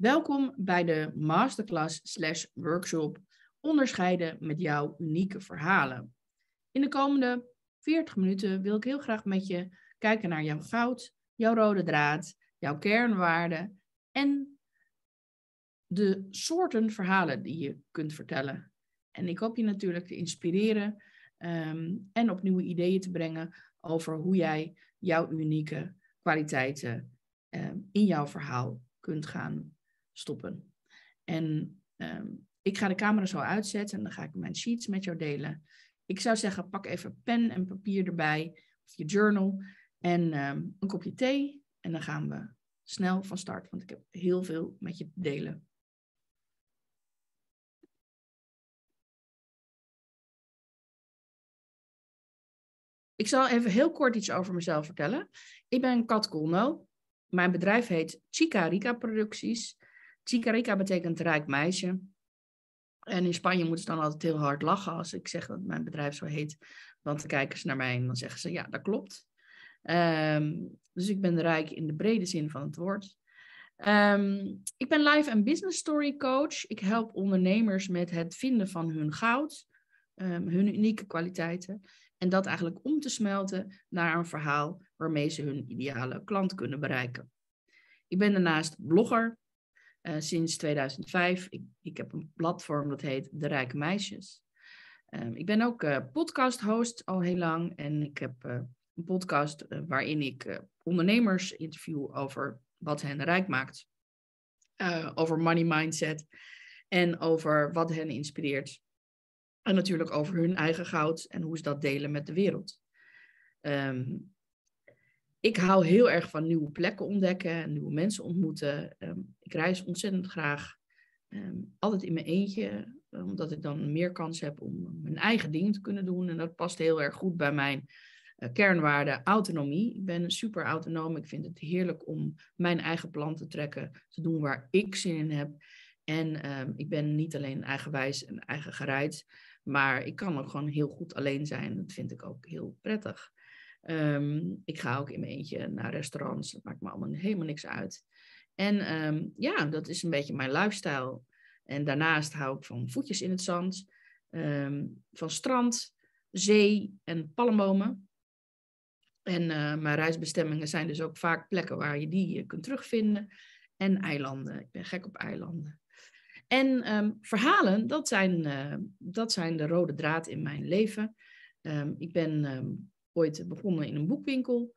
Welkom bij de masterclass slash workshop Onderscheiden met jouw unieke verhalen. In de komende 40 minuten wil ik heel graag met je kijken naar jouw goud, jouw rode draad, jouw kernwaarden en de soorten verhalen die je kunt vertellen. En ik hoop je natuurlijk te inspireren ehm, en op nieuwe ideeën te brengen over hoe jij jouw unieke kwaliteiten ehm, in jouw verhaal kunt gaan stoppen. En ehm, ik ga de camera zo uitzetten en dan ga ik mijn sheets met jou delen. Ik zou zeggen, pak even pen en papier erbij, of je journal en ehm, een kopje thee. En dan gaan we snel van start, want ik heb heel veel met je te delen. Ik zal even heel kort iets over mezelf vertellen. Ik ben Kat Colno. Mijn bedrijf heet Chica Rica Producties. Chicarika betekent rijk meisje. En in Spanje moeten ze dan altijd heel hard lachen als ik zeg dat mijn bedrijf zo heet. Want dan kijken ze naar mij en dan zeggen ze, ja, dat klopt. Ehm, dus ik ben rijk in de brede zin van het woord. Ehm, ik ben life en business story coach. Ik help ondernemers met het vinden van hun goud, ehm, hun unieke kwaliteiten. En dat eigenlijk om te smelten naar een verhaal waarmee ze hun ideale klant kunnen bereiken. Ik ben daarnaast blogger, eh, sinds 2005. Ik, ik, heb een platform dat heet De Rijke Meisjes. Ehm, ik ben ook uh, eh, podcast-host al heel lang. En ik heb eh, een podcast waarin ik ondernemers interview over wat hen rijk maakt. over money mindset. En over wat hen inspireert. En natuurlijk over hun eigen goud en hoe ze dat delen met de wereld. Um, ik hou heel erg van nieuwe plekken ontdekken, en nieuwe mensen ontmoeten. Ehm, ik reis ontzettend graag, ehm, altijd in mijn eentje, omdat ik dan meer kans heb om mijn eigen ding te kunnen doen. En dat past heel erg goed bij mijn eh, kernwaarde autonomie. Ik ben super autonoom. Ik vind het heerlijk om mijn eigen plan te trekken, te doen waar ik zin in heb. En ehm, ik ben niet alleen eigenwijs en eigen gereid, maar ik kan ook gewoon heel goed alleen zijn. Dat vind ik ook heel prettig. Ehm, ik ga ook in mijn eentje naar restaurants. Dat maakt me allemaal helemaal niks uit. En ehm, ja, dat is een beetje mijn lifestyle. En daarnaast hou ik van voetjes in het zand, ehm, van strand, zee en palmbomen. En eh, mijn reisbestemmingen zijn dus ook vaak plekken waar je die eh, kunt terugvinden. En eilanden. Ik ben gek op eilanden. En verhalen, dat zijn, eh, dat zijn de rode draad in mijn leven. ik ben ooit begonnen in een boekwinkel.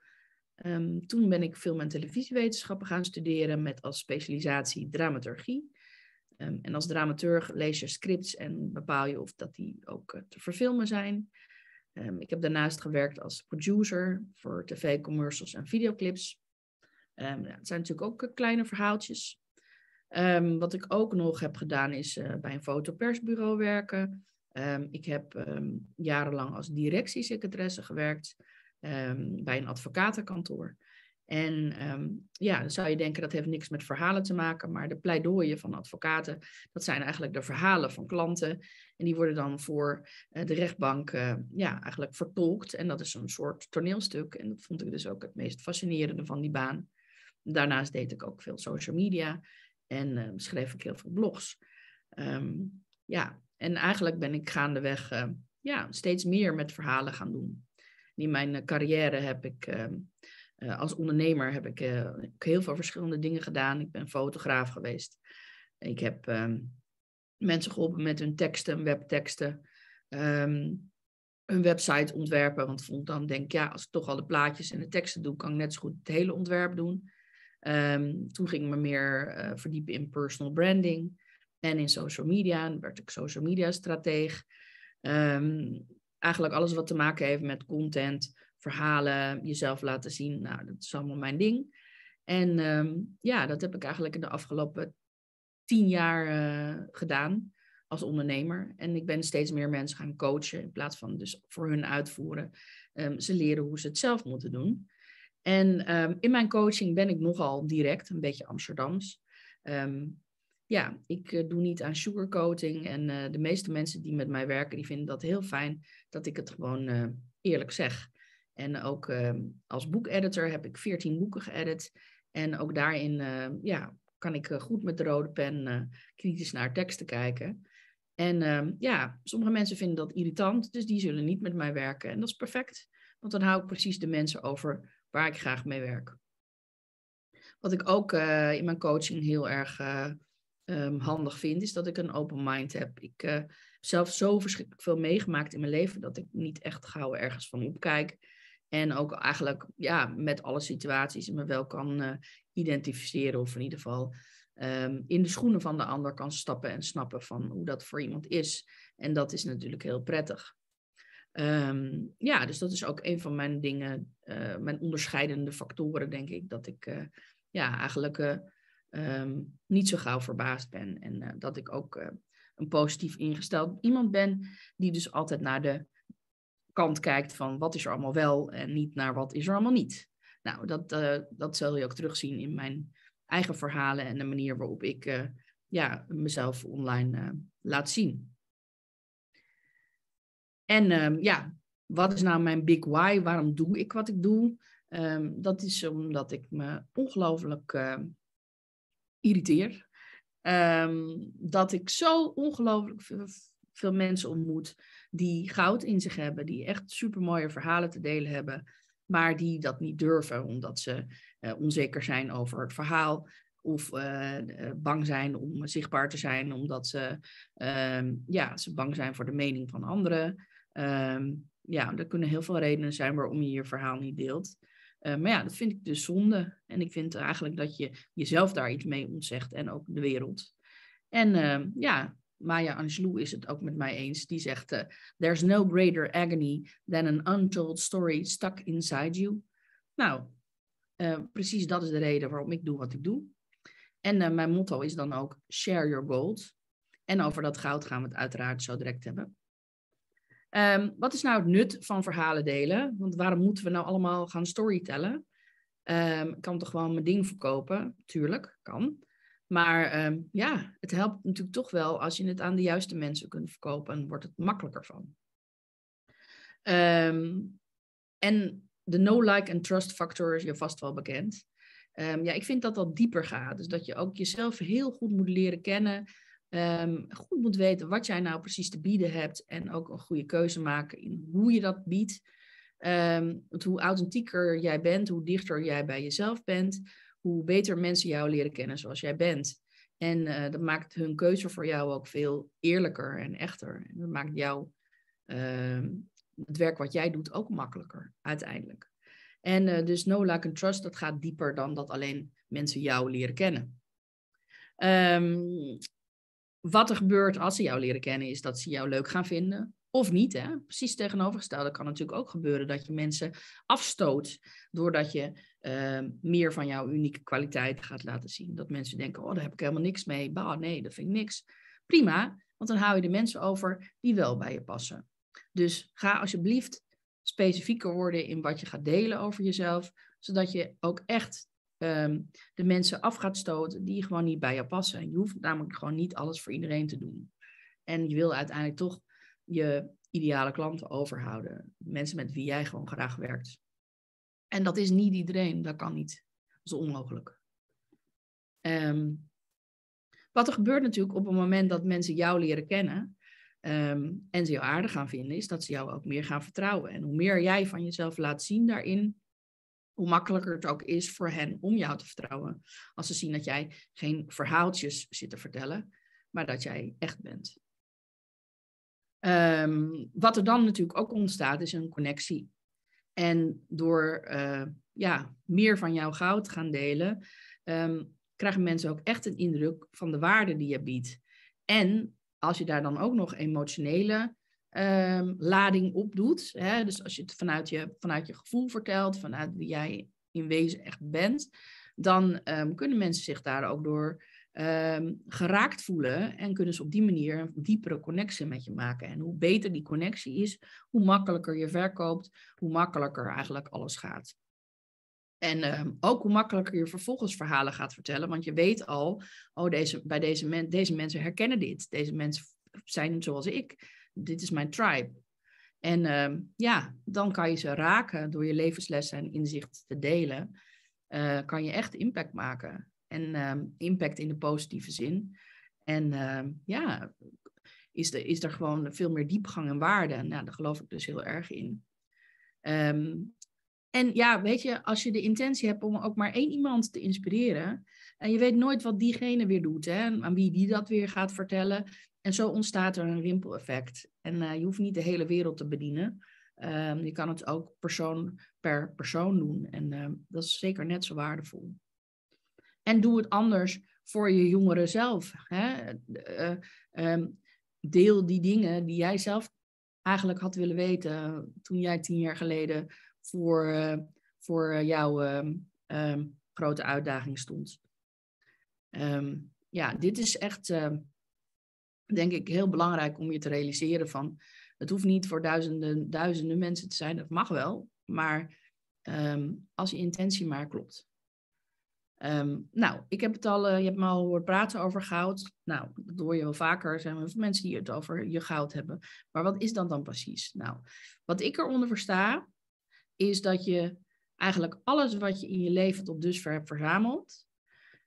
Ehm, toen ben ik film- en televisiewetenschappen gaan studeren met als specialisatie dramaturgie. Ehm, en als dramaturg lees je scripts en bepaal je of dat die ook eh, te verfilmen zijn. Ehm, ik heb daarnaast gewerkt als producer voor tv-commercials en videoclips. Ja, het zijn natuurlijk ook eh, kleine verhaaltjes. wat ik ook nog heb gedaan is eh, bij een fotopersbureau werken. Ehm, ik heb ehm, jarenlang als directiesecretaresse gewerkt ehm, bij een advocatenkantoor. En ja, dan zou je denken dat heeft niks met verhalen te maken, maar de pleidooien van advocaten, dat zijn eigenlijk de verhalen van klanten. En die worden dan voor eh, de rechtbank eh, ja, eigenlijk vertolkt. En dat is een soort toneelstuk. En dat vond ik dus ook het meest fascinerende van die baan. Daarnaast deed ik ook veel social media en schreef ik heel veel blogs. ja, en eigenlijk ben ik gaandeweg uh, ja, steeds meer met verhalen gaan doen. In mijn eh, carrière heb ik eh, als ondernemer heb ik, heel veel verschillende dingen gedaan. Ik ben fotograaf geweest. Ik heb ehm, mensen geholpen met hun teksten, webteksten. Ehm, hun een website ontwerpen. Want vond dan denk ja, als ik toch al de plaatjes en de teksten doe, kan ik net zo goed het hele ontwerp doen. Ehm, toen ging ik me meer verdiepen in personal branding en in social media. En werd ik social media strateeg. Ehm, eigenlijk alles wat te maken heeft met content, verhalen, jezelf laten zien. Nou, dat is allemaal mijn ding. En ehm, ja, dat heb ik eigenlijk in de afgelopen tien jaar eh, gedaan als ondernemer. En ik ben steeds meer mensen gaan coachen in plaats van dus voor hun uitvoeren. Ehm, ze leren hoe ze het zelf moeten doen. En in mijn coaching ben ik nogal direct, een beetje Amsterdams ja, ik eh, doe niet aan sugarcoating. En eh, de meeste mensen die met mij werken, die vinden dat heel fijn dat ik het gewoon eh, eerlijk zeg. En ook ehm, als boekeditor heb ik 14 boeken geëdit. En ook daarin ehm, ja, kan ik goed met de rode pen kritisch naar teksten kijken. En ehm, ja, sommige mensen vinden dat irritant, dus die zullen niet met mij werken. En dat is perfect, want dan hou ik precies de mensen over waar ik graag mee werk. Wat ik ook in mijn coaching heel erg Ehm, handig vind, is dat ik een open mind heb. Ik eh, heb zelf zo verschrikkelijk veel meegemaakt in mijn leven dat ik niet echt gauw ergens van opkijk. En ook eigenlijk ja, met alle situaties me wel kan eh, identificeren of in ieder geval ehm, in de schoenen van de ander kan stappen en snappen van hoe dat voor iemand is. En dat is natuurlijk heel prettig. Ehm, ja, dus dat is ook een van mijn dingen, eh, mijn onderscheidende factoren, denk ik, dat ik ja, eigenlijk Ehm, niet zo gauw verbaasd ben. En eh, dat ik ook eh, een positief ingesteld iemand ben, die dus altijd naar de kant kijkt van wat is er allemaal wel en niet naar wat is er allemaal niet. Nou, dat, uh, dat zal je ook terugzien in mijn eigen verhalen en de manier waarop ik ja, mezelf online laat zien. En ehm, ja, wat is nou mijn big why? Waarom doe ik wat ik doe? Ehm, dat is omdat ik me ongelooflijk irriteer. Ehm, dat ik zo ongelooflijk veel, mensen ontmoet die goud in zich hebben, die echt supermooie verhalen te delen hebben, maar die dat niet durven omdat ze eh, onzeker zijn over het verhaal of eh, eh, bang zijn om zichtbaar te zijn omdat ze, ehm, ja, ze bang zijn voor de mening van anderen. Ehm, ja, er kunnen heel veel redenen zijn waarom je je verhaal niet deelt. Eh, maar ja, dat vind ik dus zonde. En ik vind eigenlijk dat je jezelf daar iets mee ontzegt en ook de wereld. En ehm, ja, Maya Angelou is het ook met mij eens. Die zegt: eh, There's no greater agony than an untold story stuck inside you. Nou, eh, precies dat is de reden waarom ik doe wat ik doe. En mijn motto is dan ook: Share your gold. En over dat goud gaan we het uiteraard zo direct hebben. Ehm, wat is nou het nut van verhalen delen? Want waarom moeten we nou allemaal gaan storytellen? Ehm, ik kan toch gewoon mijn ding verkopen? Tuurlijk, kan. Maar ehm, ja, het helpt natuurlijk toch wel als je het aan de juiste mensen kunt verkopen en wordt het makkelijker van. en de no-like and trust factor is je vast wel bekend. ja, ik vind dat dat dieper gaat. Dus dat je ook jezelf heel goed moet leren kennen Ehm, goed moet weten wat jij nou precies te bieden hebt en ook een goede keuze maken in hoe je dat biedt. Ehm, want hoe authentieker jij bent, hoe dichter jij bij jezelf bent, hoe beter mensen jou leren kennen zoals jij bent. En eh, dat maakt hun keuze voor jou ook veel eerlijker en echter. En dat maakt jou, ehm, het werk wat jij doet ook makkelijker uiteindelijk. En eh, dus no like and trust, dat gaat dieper dan dat alleen mensen jou leren kennen wat er gebeurt als ze jou leren kennen, is dat ze jou leuk gaan vinden. Of niet, hè? Precies tegenovergestelde kan natuurlijk ook gebeuren dat je mensen afstoot doordat je ehm, meer van jouw unieke kwaliteit gaat laten zien. Dat mensen denken, oh, daar heb ik helemaal niks mee. Bah, nee, dat vind ik niks. Prima, want dan hou je de mensen over die wel bij je passen. Dus ga alsjeblieft specifieker worden in wat je gaat delen over jezelf, zodat je ook echt Ehm, de mensen af gaat stoten die gewoon niet bij jou passen. Je hoeft namelijk gewoon niet alles voor iedereen te doen. En je wil uiteindelijk toch je ideale klanten overhouden. Mensen met wie jij gewoon graag werkt. En dat is niet iedereen, dat kan niet. Dat is onmogelijk. Ehm, wat er gebeurt natuurlijk op het moment dat mensen jou leren kennen, ehm, en ze jou aardig gaan vinden, is dat ze jou ook meer gaan vertrouwen. En hoe meer jij van jezelf laat zien daarin, hoe makkelijker het ook is voor hen om jou te vertrouwen. Als ze zien dat jij geen verhaaltjes zit te vertellen, maar dat jij echt bent. Ehm, wat er dan natuurlijk ook ontstaat, is een connectie. En door eh, ja, meer van jouw goud te gaan delen, ehm, krijgen mensen ook echt een indruk van de waarde die je biedt. En als je daar dan ook nog emotionele Ehm, lading opdoet. Hè? Dus als je het vanuit je, vanuit je gevoel vertelt, vanuit wie jij in wezen echt bent, dan ehm, kunnen mensen zich daar ook door ehm, geraakt voelen en kunnen ze op die manier een diepere connectie met je maken. En hoe beter die connectie is, hoe makkelijker je verkoopt, hoe makkelijker eigenlijk alles gaat. En ook hoe makkelijker je vervolgens verhalen gaat vertellen, want je weet al, oh, deze, bij deze, deze mensen herkennen dit, deze mensen zijn zoals ik dit is mijn tribe. En ehm, ja, dan kan je ze raken door je levenslessen en inzicht te delen. Eh, kan je echt impact maken. En ehm, impact in de positieve zin. En ehm, ja, is, de, is er gewoon veel meer diepgang en waarde. Nou, daar geloof ik dus heel erg in. en ja, weet je, als je de intentie hebt om ook maar één iemand te inspireren. En je weet nooit wat diegene weer doet hè, aan wie die dat weer gaat vertellen. En zo ontstaat er een rimpeleffect. En eh, je hoeft niet de hele wereld te bedienen. Ehm, je kan het ook persoon per persoon doen. En ehm, dat is zeker net zo waardevol. En doe het anders voor je jongeren zelf. Hè? Eh, ehm, deel die dingen die jij zelf eigenlijk had willen weten eh, toen jij tien jaar geleden voor, voor jouw grote uitdaging stond. ja, dit is echt denk ik heel belangrijk om je te realiseren van het hoeft niet voor duizenden, duizenden mensen te zijn, dat mag wel, maar ehm, als je intentie maar klopt. Ehm, nou, ik heb het al, eh, je hebt me al horen praten over goud. Nou, dat hoor je wel vaker. Er zijn mensen die het over je goud hebben. Maar wat is dat dan precies? Nou, wat ik eronder versta, is dat je eigenlijk alles wat je in je leven tot dusver hebt verzameld,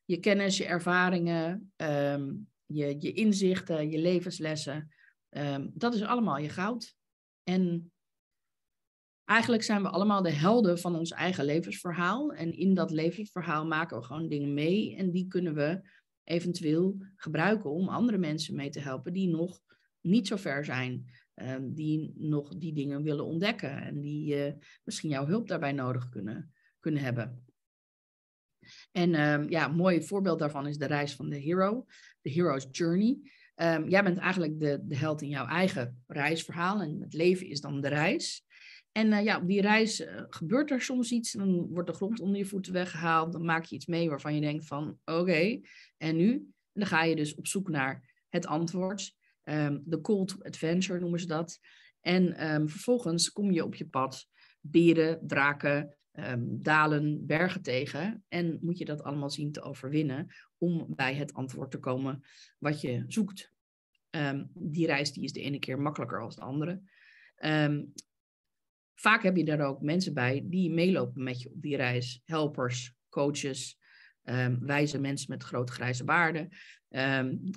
je kennis, je ervaringen, ehm, je, je inzichten, je levenslessen. Ehm, dat is allemaal je goud. En eigenlijk zijn we allemaal de helden van ons eigen levensverhaal. En in dat levensverhaal maken we gewoon dingen mee. En die kunnen we eventueel gebruiken om andere mensen mee te helpen die nog niet zo ver zijn. Ehm, die nog die dingen willen ontdekken en die eh, misschien jouw hulp daarbij nodig kunnen, kunnen hebben. En ehm, ja, een mooi voorbeeld daarvan is de reis van de hero de hero's journey. Ehm, jij bent eigenlijk de, de held in jouw eigen reisverhaal. En het leven is dan de reis. En eh, ja, op die reis eh, gebeurt er soms iets. Dan wordt de grond onder je voeten weggehaald. Dan maak je iets mee waarvan je denkt van oké, en nu? dan ga je dus op zoek naar het antwoord. De ehm, um, adventure noemen ze dat. En ehm, vervolgens kom je op je pad beren, draken, Ehm, dalen, bergen tegen. En moet je dat allemaal zien te overwinnen om bij het antwoord te komen wat je zoekt. Ehm, die reis die is de ene keer makkelijker als de andere. Ehm, vaak heb je daar ook mensen bij die meelopen met je op die reis. Helpers, coaches, wijze mensen met grote grijze baarden.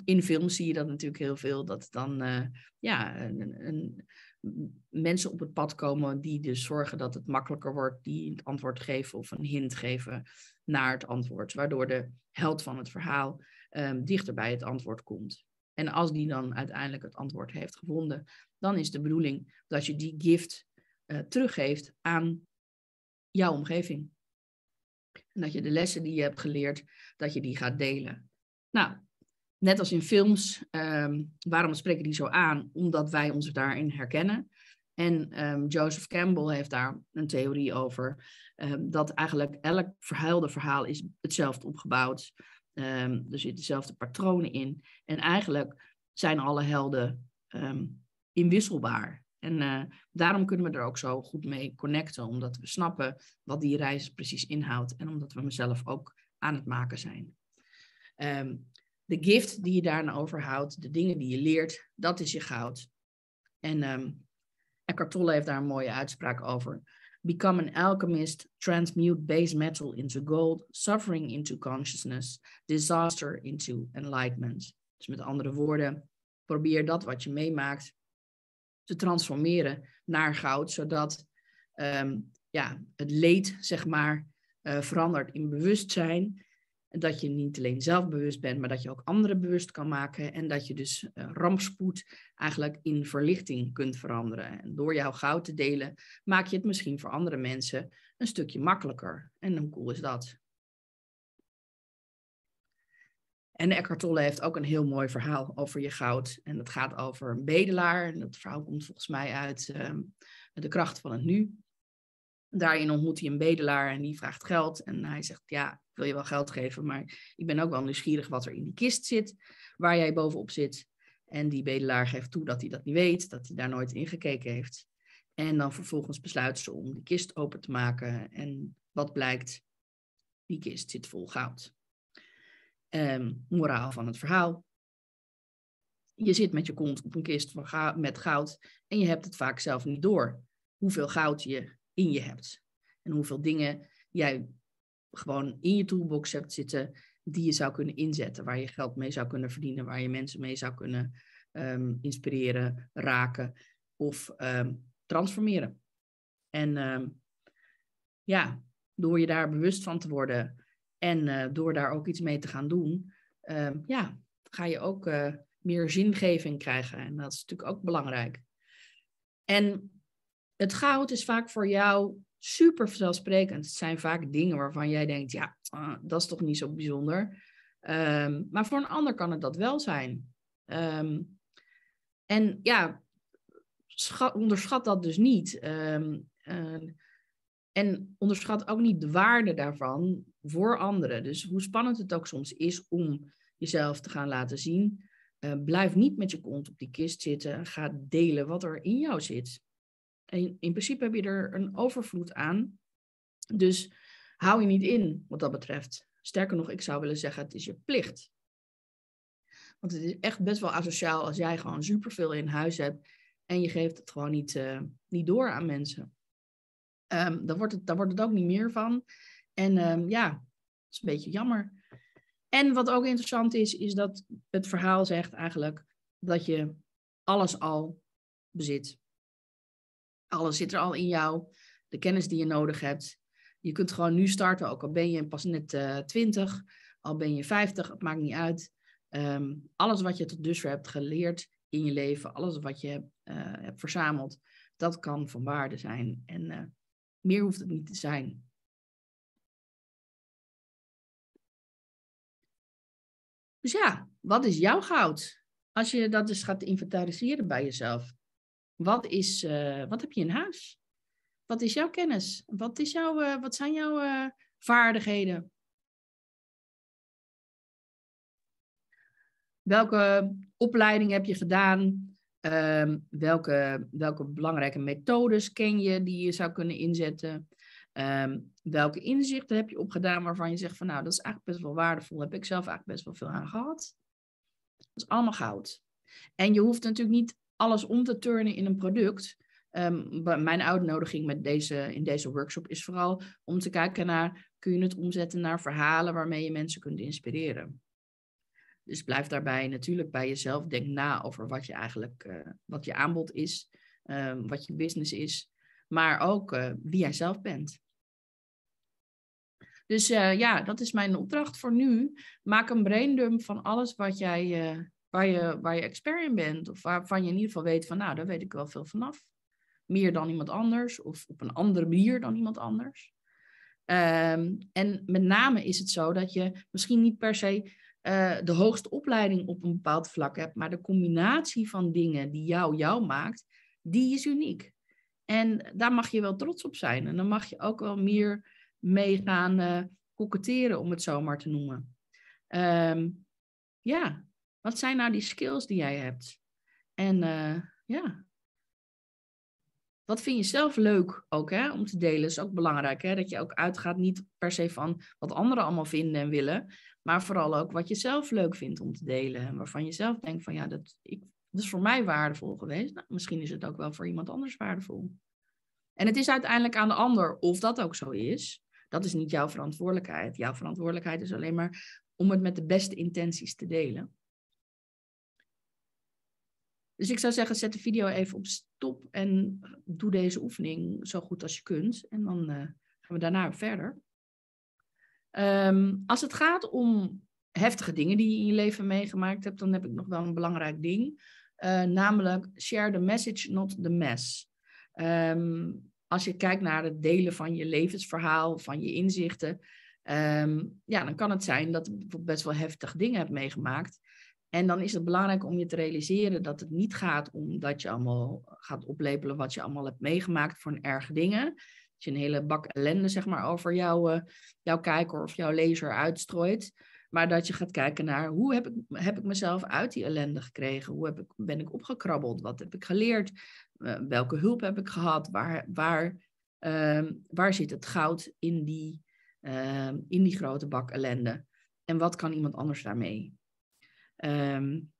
in films zie je dat natuurlijk heel veel, dat dan eh, ja, een, een mensen op het pad komen die dus zorgen dat het makkelijker wordt, die het antwoord geven of een hint geven naar het antwoord, waardoor de held van het verhaal ehm, dichter bij het antwoord komt. En als die dan uiteindelijk het antwoord heeft gevonden, dan is de bedoeling dat je die gift eh, teruggeeft aan jouw omgeving. En dat je de lessen die je hebt geleerd, dat je die gaat delen. Nou, net als in films, ehm, waarom spreken die zo aan? Omdat wij ons daarin herkennen. En ehm, Joseph Campbell heeft daar een theorie over, ehm, dat eigenlijk elk verhuilde verhaal is hetzelfde opgebouwd. er zitten dezelfde patronen in. En eigenlijk zijn alle helden inwisselbaar. En eh, daarom kunnen we er ook zo goed mee connecten, omdat we snappen wat die reis precies inhoudt en omdat we mezelf ook aan het maken zijn de gift die je daarna overhoudt, de dingen die je leert, dat is je goud. En, um, Eckhart Tolle heeft daar een mooie uitspraak over. Become an alchemist, transmute base metal into gold, suffering into consciousness, disaster into enlightenment. Dus met andere woorden, probeer dat wat je meemaakt te transformeren naar goud, zodat ehm, ja, het leed, zeg maar, eh, verandert in bewustzijn dat je niet alleen zelf bewust bent, maar dat je ook anderen bewust kan maken. En dat je dus eh, rampspoed eigenlijk in verlichting kunt veranderen. En door jouw goud te delen, maak je het misschien voor andere mensen een stukje makkelijker. En hoe cool is dat? En Eckhart Tolle heeft ook een heel mooi verhaal over je goud. En dat gaat over een bedelaar. En dat verhaal komt volgens mij uit ehm, De kracht van het nu daarin ontmoet hij een bedelaar en die vraagt geld. En hij zegt, ja, ik wil je wel geld geven, maar ik ben ook wel nieuwsgierig wat er in die kist zit, waar jij bovenop zit. En die bedelaar geeft toe dat hij dat niet weet, dat hij daar nooit in gekeken heeft. En dan vervolgens besluit ze om die kist open te maken. En wat blijkt? Die kist zit vol goud. Ehm, moraal van het verhaal. Je zit met je kont op een kist van met goud en je hebt het vaak zelf niet door. Hoeveel goud je in je hebt. En hoeveel dingen jij gewoon in je toolbox hebt zitten die je zou kunnen inzetten, waar je geld mee zou kunnen verdienen, waar je mensen mee zou kunnen ehm, inspireren, raken of ehm, transformeren. En ehm, ja, door je daar bewust van te worden en eh, door daar ook iets mee te gaan doen, ja, ga je ook eh, meer zingeving krijgen. En dat is natuurlijk ook belangrijk. En het goud is vaak voor jou super vanzelfsprekend. Het zijn vaak dingen waarvan jij denkt, ja, ah, dat is toch niet zo bijzonder. Ehm, maar voor een ander kan het dat wel zijn. Ehm, en ja, onderschat dat dus niet. Ehm, en onderschat ook niet de waarde daarvan voor anderen. Dus hoe spannend het ook soms is om jezelf te gaan laten zien, eh, blijf niet met je kont op die kist zitten. Ga delen wat er in jou zit in, in principe heb je er een overvloed aan. Dus hou je niet in wat dat betreft. Sterker nog, ik zou willen zeggen, het is je plicht. Want het is echt best wel asociaal als jij gewoon superveel in huis hebt en je geeft het gewoon niet, eh, niet door aan mensen. Daar ehm, dan, wordt het, dan wordt het ook niet meer van. En ehm, ja, dat is een beetje jammer. En wat ook interessant is, is dat het verhaal zegt eigenlijk dat je alles al bezit alles zit er al in jou, de kennis die je nodig hebt. Je kunt gewoon nu starten, ook al ben je pas net 20, eh, al ben je 50, het maakt niet uit. Ehm, alles wat je tot dusver hebt geleerd in je leven, alles wat je eh, hebt verzameld, dat kan van waarde zijn. En eh, meer hoeft het niet te zijn. Dus ja, wat is jouw goud? Als je dat dus gaat inventariseren bij jezelf. Wat, is, eh, wat heb je in huis? Wat is jouw kennis? Wat, is jouw, eh, wat zijn jouw eh, vaardigheden? Welke opleiding heb je gedaan? Ehm, welke, welke belangrijke methodes ken je die je zou kunnen inzetten? Ehm, welke inzichten heb je opgedaan waarvan je zegt van nou, dat is eigenlijk best wel waardevol. Daar heb ik zelf eigenlijk best wel veel aan gehad. Dat is allemaal goud. En je hoeft natuurlijk niet alles om te turnen in een product. Ehm, mijn uitnodiging met deze, in deze workshop is vooral om te kijken naar, kun je het omzetten naar verhalen waarmee je mensen kunt inspireren. Dus blijf daarbij natuurlijk bij jezelf. Denk na over wat je eigenlijk, eh, wat je aanbod is, ehm, wat je business is, maar ook eh, wie jij zelf bent. Dus eh, ja, dat is mijn opdracht voor nu. Maak een braindump van alles wat jij waar je, waar je expert in bent. Of waarvan je in ieder geval weet van, nou, daar weet ik wel veel vanaf. Meer dan iemand anders of op een andere manier dan iemand anders. Ehm, en met name is het zo dat je misschien niet per se eh, de hoogste opleiding op een bepaald vlak hebt, maar de combinatie van dingen die jou jou maakt, die is uniek. En daar mag je wel trots op zijn. En dan mag je ook wel meer mee gaan eh, koketteren, om het zo maar te noemen. Ehm, ja, wat zijn nou die skills die jij hebt? En eh, ja, wat vind je zelf leuk ook hè, om te delen? Is ook belangrijk hè, dat je ook uitgaat niet per se van wat anderen allemaal vinden en willen, maar vooral ook wat je zelf leuk vindt om te delen en waarvan je zelf denkt van ja, dat, ik, dat is voor mij waardevol geweest. Nou, misschien is het ook wel voor iemand anders waardevol. En het is uiteindelijk aan de ander of dat ook zo is. Dat is niet jouw verantwoordelijkheid. Jouw verantwoordelijkheid is alleen maar om het met de beste intenties te delen. Dus ik zou zeggen, zet de video even op stop en doe deze oefening zo goed als je kunt. En dan eh, gaan we daarna verder. Ehm, als het gaat om heftige dingen die je in je leven meegemaakt hebt, dan heb ik nog wel een belangrijk ding. Eh, namelijk, share the message, not the mess. Ehm, als je kijkt naar het delen van je levensverhaal, van je inzichten, ehm, ja, dan kan het zijn dat je best wel heftige dingen hebt meegemaakt. En dan is het belangrijk om je te realiseren dat het niet gaat om dat je allemaal gaat oplepelen wat je allemaal hebt meegemaakt voor een erge dingen. Dat je een hele bak ellende zeg maar, over jouw, eh, jouw kijker of jouw lezer uitstrooit. Maar dat je gaat kijken naar hoe heb ik, heb ik mezelf uit die ellende gekregen? Hoe heb ik, ben ik opgekrabbeld? Wat heb ik geleerd? Eh, welke hulp heb ik gehad? Waar, waar, ehm, waar zit het goud in die, ehm, in die grote bak ellende? En wat kan iemand anders daarmee? Um,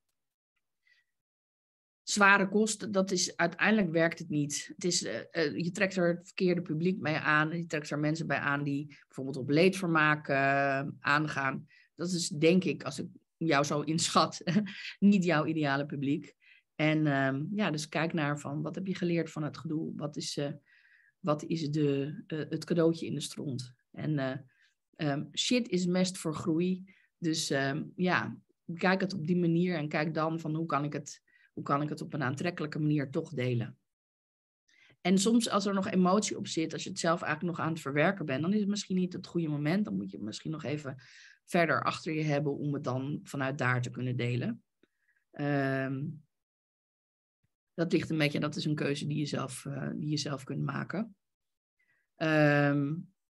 zware kosten, dat is uiteindelijk werkt het niet. Het is, eh, eh, je trekt er het verkeerde publiek mee aan. Je trekt er mensen bij aan die bijvoorbeeld op leedvermaak uh, aangaan. Dat is denk ik, als ik jou zo inschat, niet jouw ideale publiek. En ehm, ja, dus kijk naar van wat heb je geleerd van het gedoe? Wat is, wat is de, het cadeautje in de stront? En ehm, shit is mest voor groei. Dus ja, kijk het op die manier en kijk dan van hoe kan ik het, hoe kan ik het op een aantrekkelijke manier toch delen. En soms als er nog emotie op zit, als je het zelf eigenlijk nog aan het verwerken bent, dan is het misschien niet het goede moment. Dan moet je het misschien nog even verder achter je hebben om het dan vanuit daar te kunnen delen. Ehm, dat ligt een beetje, dat is een keuze die je zelf, eh, die je zelf kunt maken. Ehm,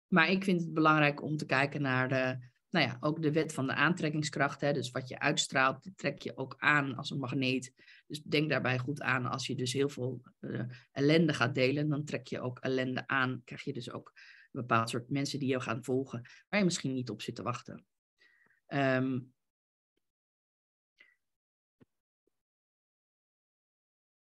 maar ik vind het belangrijk om te kijken naar de, nou ja, ook de wet van de aantrekkingskracht. Hè, dus wat je uitstraalt, trek je ook aan als een magneet. Dus denk daarbij goed aan als je dus heel veel eh, ellende gaat delen, dan trek je ook ellende aan. Krijg je dus ook een bepaald soort mensen die jou gaan volgen, waar je misschien niet op zit te wachten. Ehm,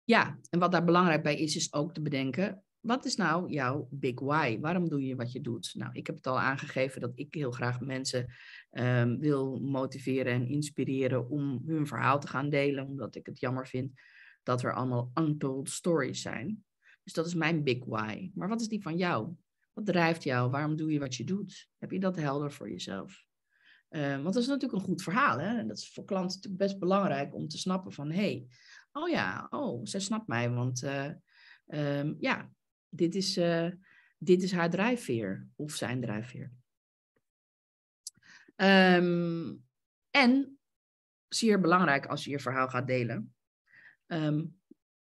ja, en wat daar belangrijk bij is, is ook te bedenken wat is nou jouw big why? Waarom doe je wat je doet? Nou, ik heb het al aangegeven dat ik heel graag mensen ehm, wil motiveren en inspireren om hun verhaal te gaan delen, omdat ik het jammer vind dat er allemaal untold stories zijn. Dus dat is mijn big why. Maar wat is die van jou? Wat drijft jou? Waarom doe je wat je doet? Heb je dat helder voor jezelf? Ehm, want dat is natuurlijk een goed verhaal. Hè? En dat is voor klanten natuurlijk best belangrijk om te snappen van... hé, hey, oh ja, oh, zij snapt mij, want... Eh, ehm, ja, dit is, eh, dit is haar drijfveer of zijn drijfveer. Ehm, en, zeer belangrijk als je je verhaal gaat delen, ehm,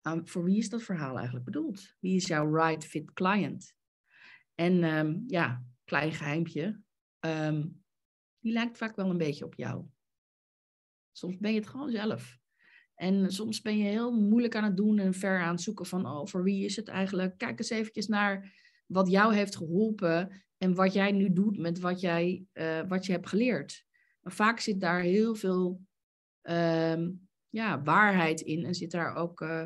aan, voor wie is dat verhaal eigenlijk bedoeld? Wie is jouw right fit client? En ehm, ja, klein geheimtje, die lijkt vaak wel een beetje op jou. Soms ben je het gewoon zelf. En soms ben je heel moeilijk aan het doen en ver aan het zoeken van, oh, voor wie is het eigenlijk? Kijk eens eventjes naar wat jou heeft geholpen en wat jij nu doet met wat, jij, eh, wat je hebt geleerd. Maar vaak zit daar heel veel ehm, ja, waarheid in en zit daar ook eh,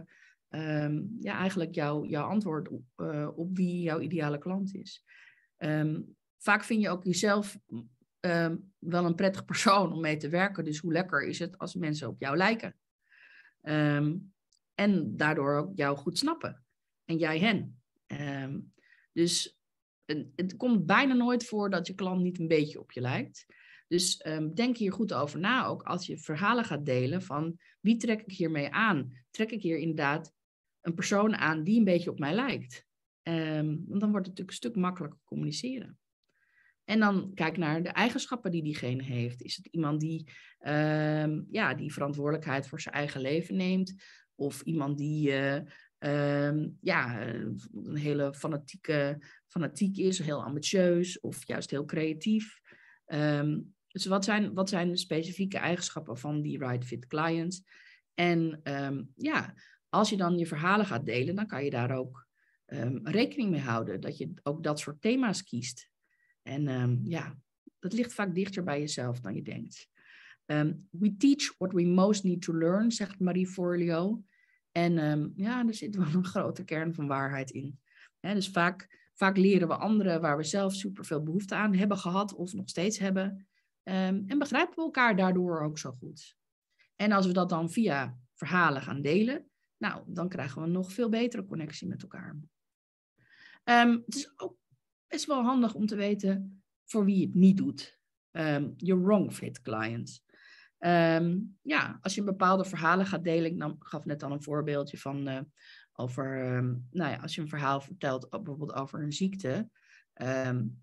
ehm, ja, eigenlijk jouw jouw antwoord op, eh, op wie jouw ideale klant is. Ehm, vaak vind je ook jezelf wel een prettig persoon om mee te werken. Dus hoe lekker is het als mensen op jou lijken? Ehm, en daardoor ook jou goed snappen. En jij hen. Ehm, dus het komt bijna nooit voor dat je klant niet een beetje op je lijkt. Dus ehm, denk hier goed over na ook als je verhalen gaat delen van wie trek ik hiermee aan? Trek ik hier inderdaad een persoon aan die een beetje op mij lijkt? want dan wordt het natuurlijk een stuk makkelijker communiceren. En dan kijk naar de eigenschappen die diegene heeft. Is het iemand die, ehm, ja, die verantwoordelijkheid voor zijn eigen leven neemt? Of iemand die eh, ehm, ja, eh, een hele fanatieke, fanatiek is, heel ambitieus of juist heel creatief? Ehm, dus wat zijn, wat zijn de specifieke eigenschappen van die right fit clients? En ja, als je dan je verhalen gaat delen, dan kan je daar ook rekening mee houden. Dat je ook dat soort thema's kiest. En ehm, ja, dat ligt vaak dichter bij jezelf dan je denkt. Ehm, we teach what we most need to learn, zegt Marie Forleo. En ehm, ja, er zit wel een grote kern van waarheid in. dus vaak, vaak leren we anderen waar we zelf superveel behoefte aan hebben gehad of nog steeds hebben. en begrijpen we elkaar daardoor ook zo goed. En als we dat dan via verhalen gaan delen, nou, dan krijgen we een nog veel betere connectie met elkaar. het is ook is wel handig om te weten voor wie je het niet doet. je ehm, wrong fit clients. Ehm, ja, als je bepaalde verhalen gaat delen, ik nam, gaf net al een voorbeeldje van eh, over, ehm, nou ja, als je een verhaal vertelt bijvoorbeeld over een ziekte,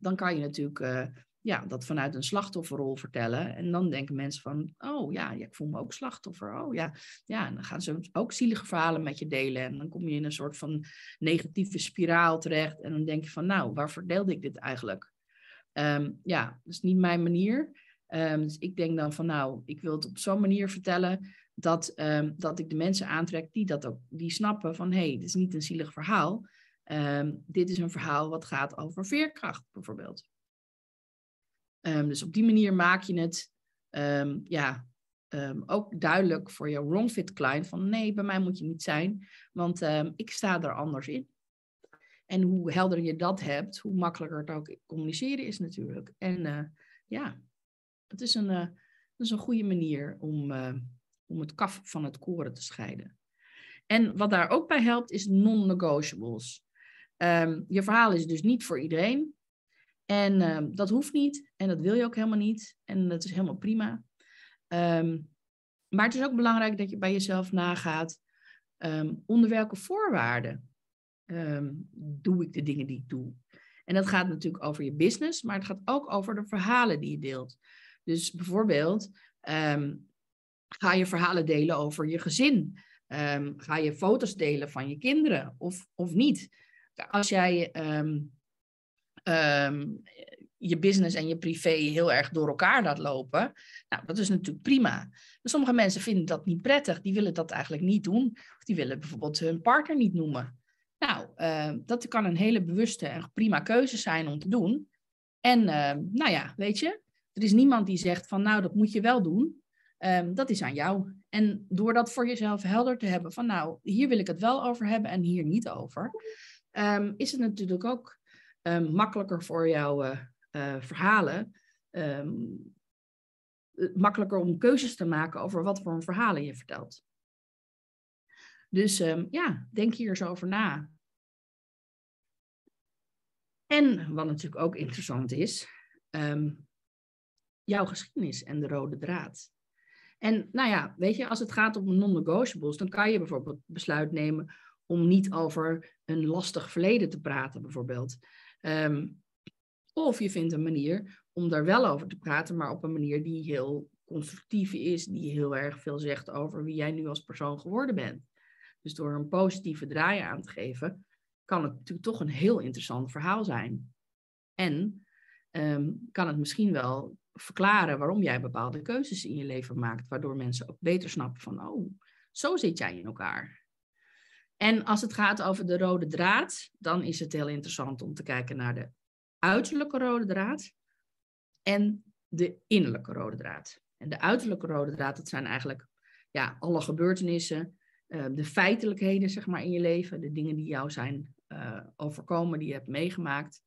dan kan je natuurlijk eh, ja, dat vanuit een slachtofferrol vertellen. En dan denken mensen van, oh ja, ik voel me ook slachtoffer. Oh ja, ja. En dan gaan ze ook zielige verhalen met je delen. En dan kom je in een soort van negatieve spiraal terecht. En dan denk je van, nou, waar verdeelde ik dit eigenlijk? Ehm, ja, dat is niet mijn manier. Ehm, dus ik denk dan van, nou, ik wil het op zo'n manier vertellen dat, ehm, dat ik de mensen aantrek die dat ook, die snappen van, hé, hey, dit is niet een zielig verhaal. dit is een verhaal wat gaat over veerkracht bijvoorbeeld. Ehm, dus op die manier maak je het ehm, ja, ehm, ook duidelijk voor jouw wrongfit client van nee, bij mij moet je niet zijn, want ik sta er anders in. En hoe helder je dat hebt, hoe makkelijker het ook communiceren is natuurlijk. En eh, ja, het is een, eh, is een goede manier om, om het kaf van het koren te scheiden. En wat daar ook bij helpt is non-negotiables. je verhaal is dus niet voor iedereen. En ehm, dat hoeft niet en dat wil je ook helemaal niet en dat is helemaal prima. Ehm, maar het is ook belangrijk dat je bij jezelf nagaat ehm, onder welke voorwaarden doe ik de dingen die ik doe. En dat gaat natuurlijk over je business, maar het gaat ook over de verhalen die je deelt. Dus bijvoorbeeld, ga je verhalen delen over je gezin? ga je foto's delen van je kinderen of, of niet? Als jij Ehm, je business en je privé heel erg door elkaar laat lopen. Nou, dat is natuurlijk prima. Maar sommige mensen vinden dat niet prettig. Die willen dat eigenlijk niet doen. Of die willen bijvoorbeeld hun partner niet noemen. Nou, ehm, dat kan een hele bewuste en prima keuze zijn om te doen. En ehm, nou ja, weet je, er is niemand die zegt van nou, dat moet je wel doen. dat is aan jou. En door dat voor jezelf helder te hebben van nou, hier wil ik het wel over hebben en hier niet over, is het natuurlijk ook Ehm, makkelijker voor jouw eh, eh, verhalen. Ehm, eh, makkelijker om keuzes te maken over wat voor een verhalen je vertelt. Dus ehm, ja, denk hier eens over na. En wat natuurlijk ook interessant is, jouw geschiedenis en de rode draad. En nou ja, weet je, als het gaat om non-negotiables, dan kan je bijvoorbeeld besluit nemen om niet over een lastig verleden te praten, bijvoorbeeld. Ehm, of je vindt een manier om daar wel over te praten, maar op een manier die heel constructief is, die heel erg veel zegt over wie jij nu als persoon geworden bent. Dus door een positieve draai aan te geven, kan het natuurlijk toch een heel interessant verhaal zijn. En ehm, kan het misschien wel verklaren waarom jij bepaalde keuzes in je leven maakt, waardoor mensen ook beter snappen van, oh, zo zit jij in elkaar. En als het gaat over de rode draad, dan is het heel interessant om te kijken naar de uiterlijke rode draad en de innerlijke rode draad. En de uiterlijke rode draad, dat zijn eigenlijk ja, alle gebeurtenissen, eh, de feitelijkheden zeg maar, in je leven, de dingen die jou zijn eh, overkomen, die je hebt meegemaakt.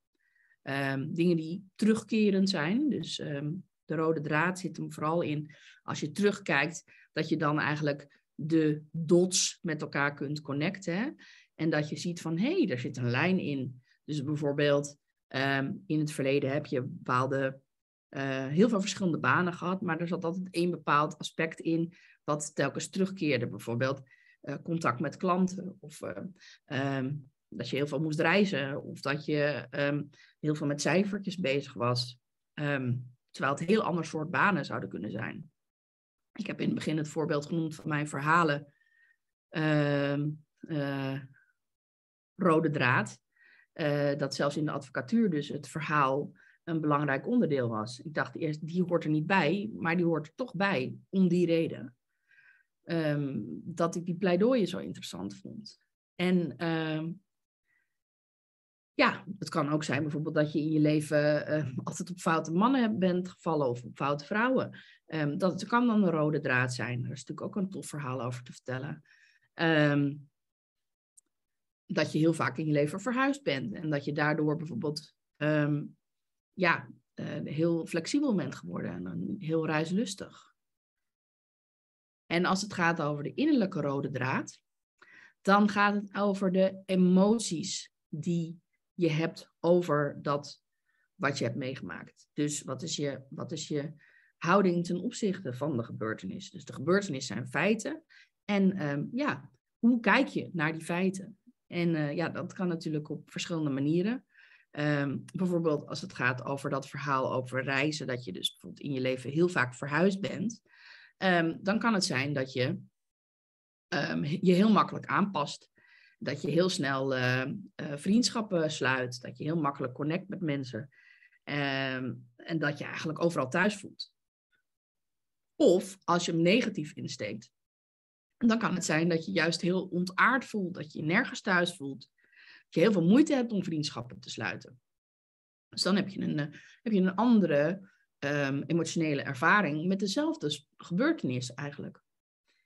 Ehm, dingen die terugkerend zijn. Dus ehm, de rode draad zit hem vooral in, als je terugkijkt, dat je dan eigenlijk de dots met elkaar kunt connecten. En dat je ziet van, hé, hey, daar zit een lijn in. Dus bijvoorbeeld, ehm, in het verleden heb je bepaalde, eh, heel veel verschillende banen gehad, maar er zat altijd één bepaald aspect in wat telkens terugkeerde. Bijvoorbeeld eh, contact met klanten of eh, ehm, dat je heel veel moest reizen of dat je ehm, heel veel met cijfertjes bezig was. terwijl het heel ander soort banen zouden kunnen zijn. Ik heb in het begin het voorbeeld genoemd van mijn verhalen. Ehm, eh, rode draad. Eh, dat zelfs in de advocatuur dus het verhaal een belangrijk onderdeel was. Ik dacht eerst, die hoort er niet bij, maar die hoort er toch bij, om die reden. Ehm, dat ik die pleidooien zo interessant vond. En ehm, ja, het kan ook zijn bijvoorbeeld dat je in je leven ehm, mm. altijd op foute mannen bent gevallen of op foute vrouwen. Um, dat kan dan een rode draad zijn. Daar is natuurlijk ook een tof verhaal over te vertellen. Ehm, dat je heel vaak in je leven verhuisd bent en dat je daardoor bijvoorbeeld ja, eh, heel flexibel bent geworden en heel reislustig. En als het gaat over de innerlijke rode draad, dan gaat het over de emoties die je hebt over dat wat je hebt meegemaakt. Dus wat is je, wat is je houding ten opzichte van de gebeurtenis? Dus de gebeurtenis zijn feiten. En ehm, ja, hoe kijk je naar die feiten? En eh, ja, dat kan natuurlijk op verschillende manieren. Ehm, bijvoorbeeld als het gaat over dat verhaal over reizen, dat je dus bijvoorbeeld in je leven heel vaak verhuisd bent, ehm, dan kan het zijn dat je je heel makkelijk aanpast dat je heel snel eh, eh, vriendschappen sluit, dat je heel makkelijk connect met mensen ehm, en dat je eigenlijk overal thuis voelt. Of als je hem negatief insteekt, dan kan het zijn dat je juist heel ontaard voelt, dat je je nergens thuis voelt, dat je heel veel moeite hebt om vriendschappen te sluiten. Dus dan heb je een, eh, heb je een andere ehm, emotionele ervaring met dezelfde gebeurtenis eigenlijk.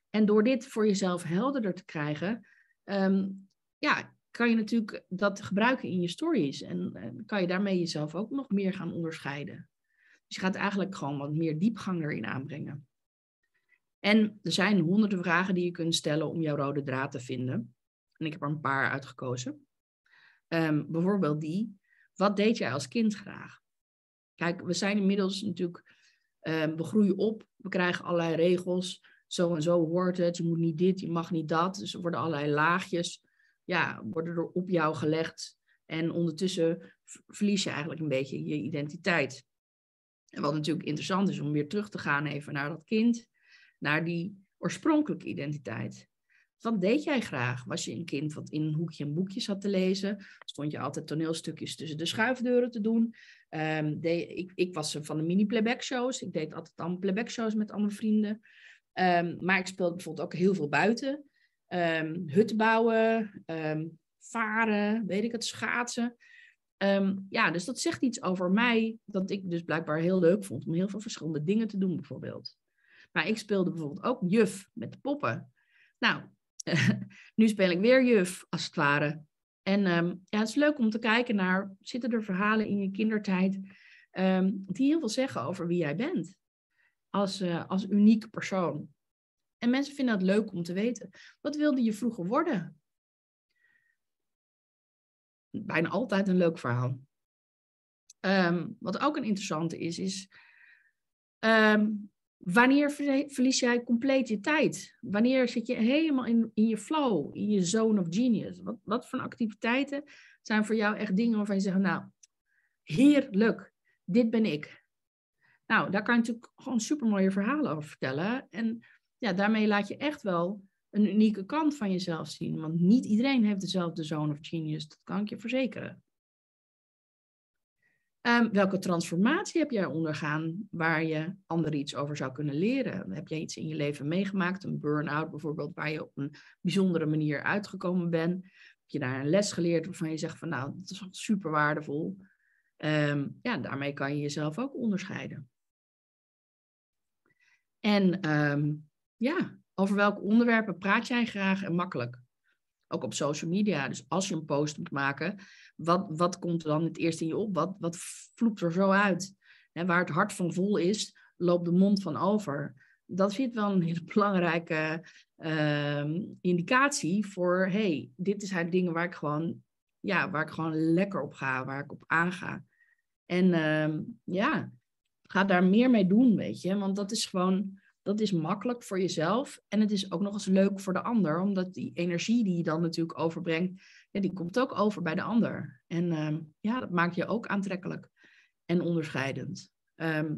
En door dit voor jezelf helderder te krijgen, Ehm, ja, kan je natuurlijk dat gebruiken in je stories. En, en eh, kan je daarmee jezelf ook nog meer gaan onderscheiden. Dus je gaat eigenlijk gewoon wat meer diepgang erin aanbrengen. En er zijn honderden vragen die je kunt stellen om jouw rode draad te vinden. En ik heb er een paar uitgekozen. Ehm, bijvoorbeeld die, wat deed jij als kind graag? Kijk, we zijn inmiddels natuurlijk, ehm, we groeien op, we krijgen allerlei regels zo en zo hoort het, je moet niet dit, je mag niet dat. Dus er worden allerlei laagjes ja, worden er op jou gelegd. En ondertussen verlies je eigenlijk een beetje je identiteit. En wat natuurlijk interessant is om weer terug te gaan even naar dat kind, naar die oorspronkelijke identiteit. Wat deed jij graag? Was je een kind wat in een hoekje een boekjes had te lezen? Stond je altijd toneelstukjes tussen de schuifdeuren te doen? Ehm, deed, ik, ik was van de mini-playback shows. Ik deed altijd allemaal playback shows met andere vrienden. Ehm, maar ik speelde bijvoorbeeld ook heel veel buiten. Um, bouwen, ehm, varen, weet ik het, schaatsen. ja, dus dat zegt iets over mij dat ik dus blijkbaar heel leuk vond om heel veel verschillende dingen te doen bijvoorbeeld. Maar ik speelde bijvoorbeeld ook juf met de poppen. Nou, nu speel ik weer juf als het ware. En ja, het is leuk om te kijken naar, zitten er verhalen in je kindertijd die heel veel zeggen over wie jij bent? als, uh, als uniek persoon. En mensen vinden dat leuk om te weten. Wat wilde je vroeger worden? Bijna altijd een leuk verhaal. Ehm, wat ook een interessante is, is ehm, wanneer verlies jij compleet je tijd? Wanneer zit je helemaal in, in je flow, in je zone of genius? Wat, wat voor activiteiten zijn voor jou echt dingen waarvan je zegt, nou, heerlijk, dit ben ik. Nou, daar kan je natuurlijk gewoon supermooie verhalen over vertellen. En ja, daarmee laat je echt wel een unieke kant van jezelf zien. Want niet iedereen heeft dezelfde zone of genius, dat kan ik je verzekeren. Ehm, welke transformatie heb jij ondergaan waar je anderen iets over zou kunnen leren? Heb je iets in je leven meegemaakt, een burn-out bijvoorbeeld, waar je op een bijzondere manier uitgekomen bent? Heb je daar een les geleerd waarvan je zegt van nou, dat is super waardevol? Ehm, ja, daarmee kan je jezelf ook onderscheiden. En ehm, ja, over welke onderwerpen praat jij graag en makkelijk? Ook op social media. Dus als je een post moet maken, wat, wat komt er dan het eerst in je op? Wat, wat vloept er zo uit? En waar het hart van vol is, loopt de mond van over. Dat vind ik wel een hele belangrijke ehm, indicatie voor, hey, dit zijn dingen waar ik gewoon, ja, waar ik gewoon lekker op ga, waar ik op aanga. En ehm, ja, ga daar meer mee doen, weet je. Want dat is gewoon, dat is makkelijk voor jezelf. En het is ook nog eens leuk voor de ander, omdat die energie die je dan natuurlijk overbrengt, die komt ook over bij de ander. En ehm, ja, dat maakt je ook aantrekkelijk en onderscheidend. Ehm,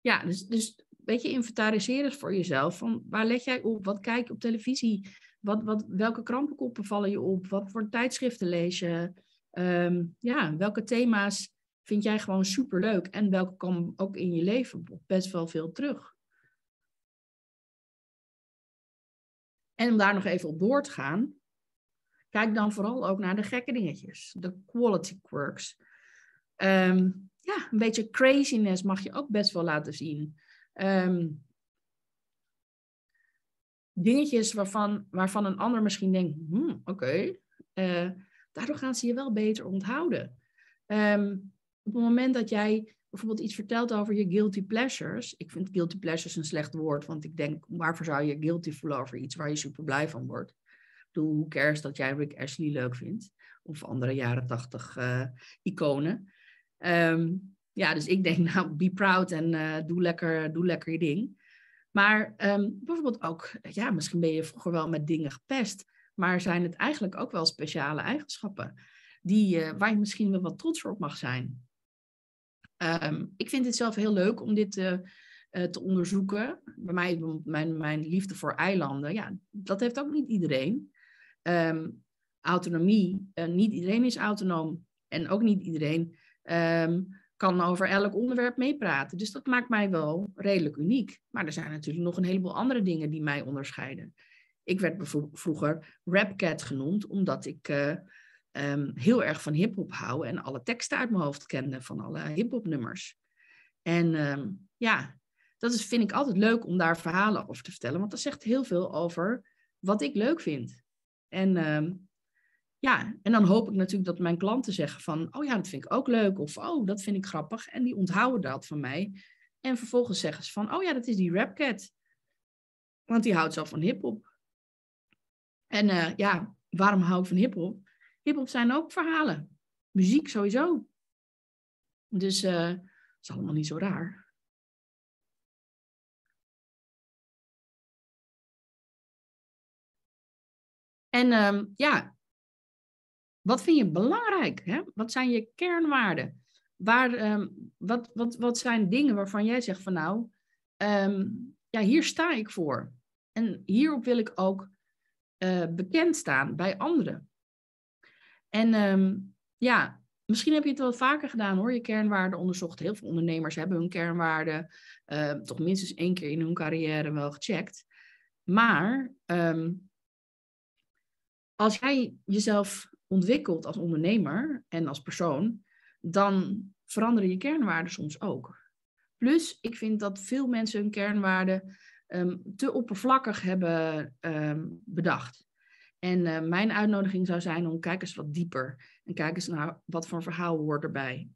ja, dus, dus weet je, inventariseer eens voor jezelf. Van waar let jij op? Wat kijk je op televisie? Wat, wat, welke krampenkoppen vallen je op? Wat voor tijdschriften lees je? Ehm, ja, welke thema's vind jij gewoon superleuk en welke komen ook in je leven best wel veel terug. En om daar nog even op door te gaan, kijk dan vooral ook naar de gekke dingetjes, de quality quirks. Ehm, ja, een beetje craziness mag je ook best wel laten zien. Ehm, dingetjes waarvan, waarvan een ander misschien denkt, hmm, oké, eh, daardoor gaan ze je wel beter onthouden. Ehm, op het moment dat jij bijvoorbeeld iets vertelt over je guilty pleasures. Ik vind guilty pleasures een slecht woord, want ik denk, waarvoor zou je guilty voelen over iets waar je super blij van wordt? Ik bedoel, hoe cares dat jij Rick Ashley leuk vindt? Of andere jaren tachtig eh, iconen. Ehm, ja, dus ik denk, nou, be proud en eh, doe, lekker, doe lekker je ding. Maar ehm, bijvoorbeeld ook, ja, misschien ben je vroeger wel met dingen gepest, maar zijn het eigenlijk ook wel speciale eigenschappen die, waar je misschien wel wat trots op mag zijn. Ehm, ik vind het zelf heel leuk om dit eh, eh, te onderzoeken. Bij mij, mijn, mijn liefde voor eilanden, ja, dat heeft ook niet iedereen. Ehm, autonomie, eh, niet iedereen is autonoom en ook niet iedereen ehm, kan over elk onderwerp meepraten. Dus dat maakt mij wel redelijk uniek. Maar er zijn natuurlijk nog een heleboel andere dingen die mij onderscheiden. Ik werd vroeger Rapcat genoemd, omdat ik Ehm, heel erg van hip-hop hou en alle teksten uit mijn hoofd kende van alle hip-hop nummers. En ehm, ja, dat is, vind ik altijd leuk om daar verhalen over te vertellen, want dat zegt heel veel over wat ik leuk vind. En ehm, ja, en dan hoop ik natuurlijk dat mijn klanten zeggen van, oh ja, dat vind ik ook leuk, of oh, dat vind ik grappig. En die onthouden dat van mij. En vervolgens zeggen ze van, oh ja, dat is die rapcat. Want die houdt zo van hip-hop. En eh, ja, waarom hou ik van hip-hop? Hip-hop zijn ook verhalen. Muziek sowieso. Dus uh, is allemaal niet zo raar. En ehm, ja, wat vind je belangrijk? Hè? Wat zijn je kernwaarden? Waar, ehm, wat, wat, wat zijn dingen waarvan jij zegt van nou, ehm, ja, hier sta ik voor. En hierop wil ik ook uh, bekend staan bij anderen. En ehm, ja, misschien heb je het wel vaker gedaan hoor, je kernwaarden onderzocht. Heel veel ondernemers hebben hun kernwaarden eh, toch minstens één keer in hun carrière wel gecheckt. Maar ehm, als jij jezelf ontwikkelt als ondernemer en als persoon, dan veranderen je kernwaarden soms ook. Plus, ik vind dat veel mensen hun kernwaarden ehm, te oppervlakkig hebben bedacht. En eh, mijn uitnodiging zou zijn om kijk eens wat dieper en kijk eens naar wat voor verhaal hoort erbij.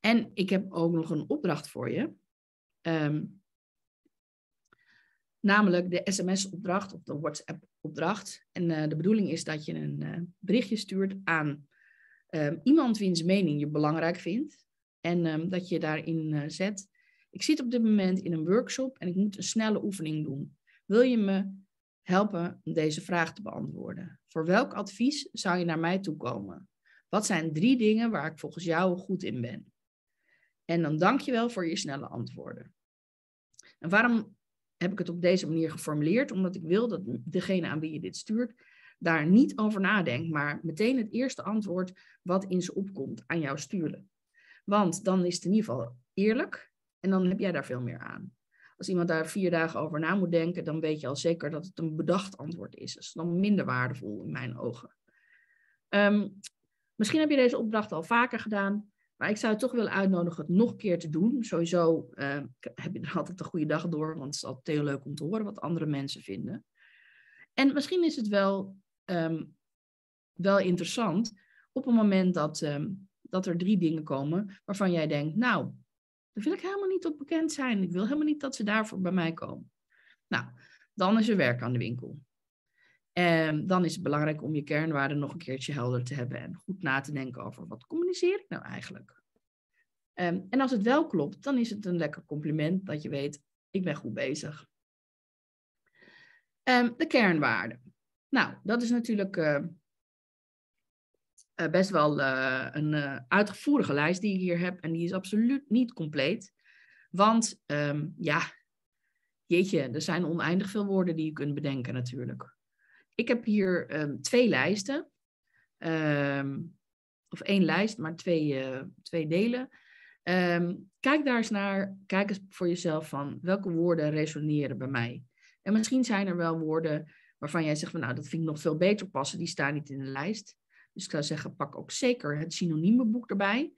En ik heb ook nog een opdracht voor je. Ehm, namelijk de sms-opdracht of de WhatsApp-opdracht. En eh, de bedoeling is dat je een eh, berichtje stuurt aan ehm, iemand wiens mening je belangrijk vindt. En ehm, dat je daarin zet, ik zit op dit moment in een workshop en ik moet een snelle oefening doen. Wil je me helpen om deze vraag te beantwoorden. Voor welk advies zou je naar mij toe komen? Wat zijn drie dingen waar ik volgens jou goed in ben? En dan dank je wel voor je snelle antwoorden. En waarom heb ik het op deze manier geformuleerd? Omdat ik wil dat degene aan wie je dit stuurt daar niet over nadenkt, maar meteen het eerste antwoord wat in ze opkomt aan jou sturen. Want dan is het in ieder geval eerlijk en dan heb jij daar veel meer aan. Als iemand daar vier dagen over na moet denken, dan weet je al zeker dat het een bedacht antwoord is. Dat is dan minder waardevol in mijn ogen. Ehm, misschien heb je deze opdracht al vaker gedaan, maar ik zou het toch willen uitnodigen het nog een keer te doen. Sowieso ehm, heb je er altijd een goede dag door, want het is altijd heel leuk om te horen wat andere mensen vinden. En misschien is het wel, ehm, wel interessant op een moment dat, dat er drie dingen komen waarvan jij denkt, nou, daar wil ik helemaal niet op bekend zijn. Ik wil helemaal niet dat ze daarvoor bij mij komen. Nou, dan is er werk aan de winkel. En dan is het belangrijk om je kernwaarden nog een keertje helder te hebben en goed na te denken over wat communiceer ik nou eigenlijk. Ehm, en als het wel klopt, dan is het een lekker compliment dat je weet, ik ben goed bezig. Ehm, de kernwaarden. Nou, dat is natuurlijk eh, eh, best wel eh, een uh, uitgevoerige lijst die ik hier heb. En die is absoluut niet compleet. Want ehm, ja, jeetje, er zijn oneindig veel woorden die je kunt bedenken natuurlijk. Ik heb hier ehm, twee lijsten. Ehm, of één lijst, maar twee, twee delen. kijk daar eens naar. Kijk eens voor jezelf van welke woorden resoneren bij mij. En misschien zijn er wel woorden waarvan jij zegt van nou, dat vind ik nog veel beter passen. Die staan niet in de lijst. Dus ik zou zeggen, pak ook zeker het synoniemenboek erbij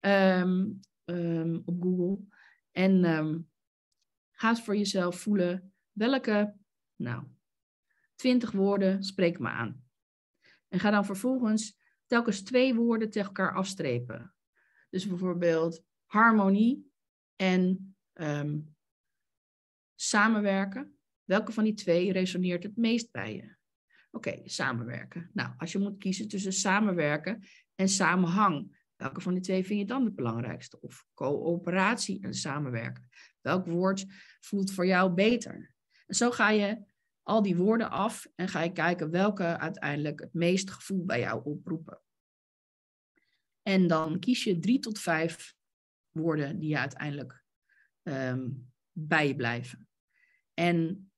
ehm, ehm, op Google. En ehm, ga eens voor jezelf voelen welke, nou, twintig woorden spreek me aan. En ga dan vervolgens telkens twee woorden tegen elkaar afstrepen. Dus bijvoorbeeld harmonie en samenwerken. Welke van die twee resoneert het meest bij je? Oké, samenwerken. Nou, als je moet kiezen tussen samenwerken en samenhang, welke van die twee vind je dan het belangrijkste? Of coöperatie en samenwerken. Welk woord voelt voor jou beter? En zo ga je al die woorden af en ga je kijken welke uiteindelijk het meest gevoel bij jou oproepen. En dan kies je drie tot vijf woorden die je uiteindelijk ehm, bij je blijven. En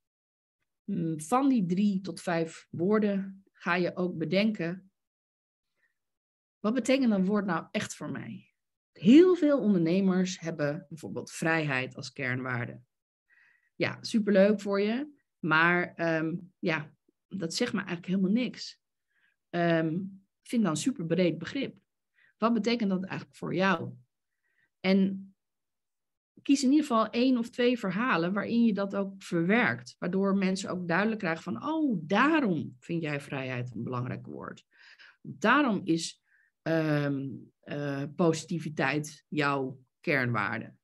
Mm, van die drie tot vijf woorden ga je ook bedenken. Wat betekent een woord nou echt voor mij? Heel veel ondernemers hebben bijvoorbeeld vrijheid als kernwaarde. Ja, superleuk voor je, maar ehm, ja, dat zegt me eigenlijk helemaal niks. Um, vind dan een superbreed begrip. Wat betekent dat eigenlijk voor jou? En kies in ieder geval één of twee verhalen waarin je dat ook verwerkt. Waardoor mensen ook duidelijk krijgen van, oh, daarom vind jij vrijheid een belangrijk woord. Daarom is ehm, eh, positiviteit jouw kernwaarde.